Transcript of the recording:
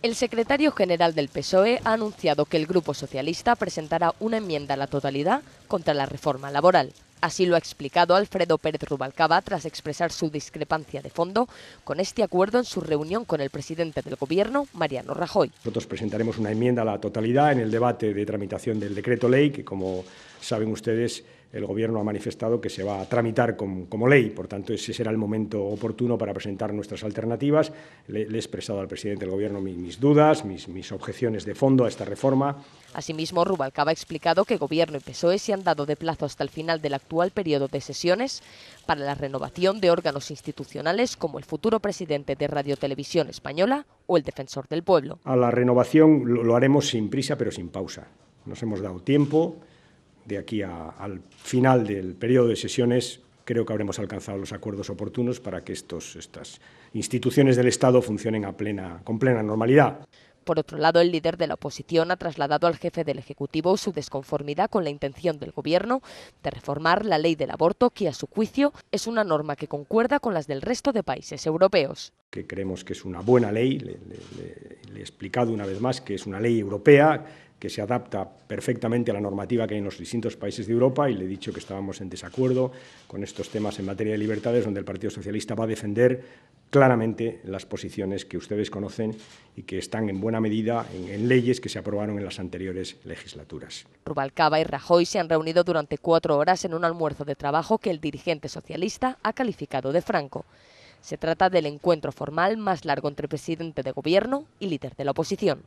El secretario general del PSOE ha anunciado que el Grupo Socialista presentará una enmienda a la totalidad contra la reforma laboral. Así lo ha explicado Alfredo Pérez Rubalcaba tras expresar su discrepancia de fondo con este acuerdo en su reunión con el presidente del Gobierno, Mariano Rajoy. Nosotros presentaremos una enmienda a la totalidad en el debate de tramitación del decreto ley, que como saben ustedes el Gobierno ha manifestado que se va a tramitar como, ley. Por tanto, ese será el momento oportuno para presentar nuestras alternativas. Le, he expresado al presidente del Gobierno mis, dudas, mis, objeciones de fondo a esta reforma. Asimismo, Rubalcaba ha explicado que Gobierno y PSOE se han dado de plazo hasta el final del actual periodo de sesiones para la renovación de órganos institucionales como el futuro presidente de Radio Televisión Española o el defensor del pueblo. A la renovación lo haremos sin prisa pero sin pausa. Nos hemos dado tiempo de aquí al final del periodo de sesiones creo que habremos alcanzado los acuerdos oportunos para que estos, estas instituciones del Estado funcionen a plena, con plena normalidad. Por otro lado, el líder de la oposición ha trasladado al jefe del Ejecutivo su desconformidad con la intención del Gobierno de reformar la ley del aborto, que a su juicio es una norma que concuerda con las del resto de países europeos. Que creemos que es una buena ley, le, le he explicado una vez más que es una ley europea que se adapta perfectamente a la normativa que hay en los distintos países de Europa y le he dicho que estábamos en desacuerdo con estos temas en materia de libertades, donde el Partido Socialista va a defender claramente las posiciones que ustedes conocen y que están en buena medida en, leyes que se aprobaron en las anteriores legislaturas. Rubalcaba y Rajoy se han reunido durante cuatro horas en un almuerzo de trabajo que el dirigente socialista ha calificado de franco. Se trata del encuentro formal más largo entre presidente de gobierno y líder de la oposición.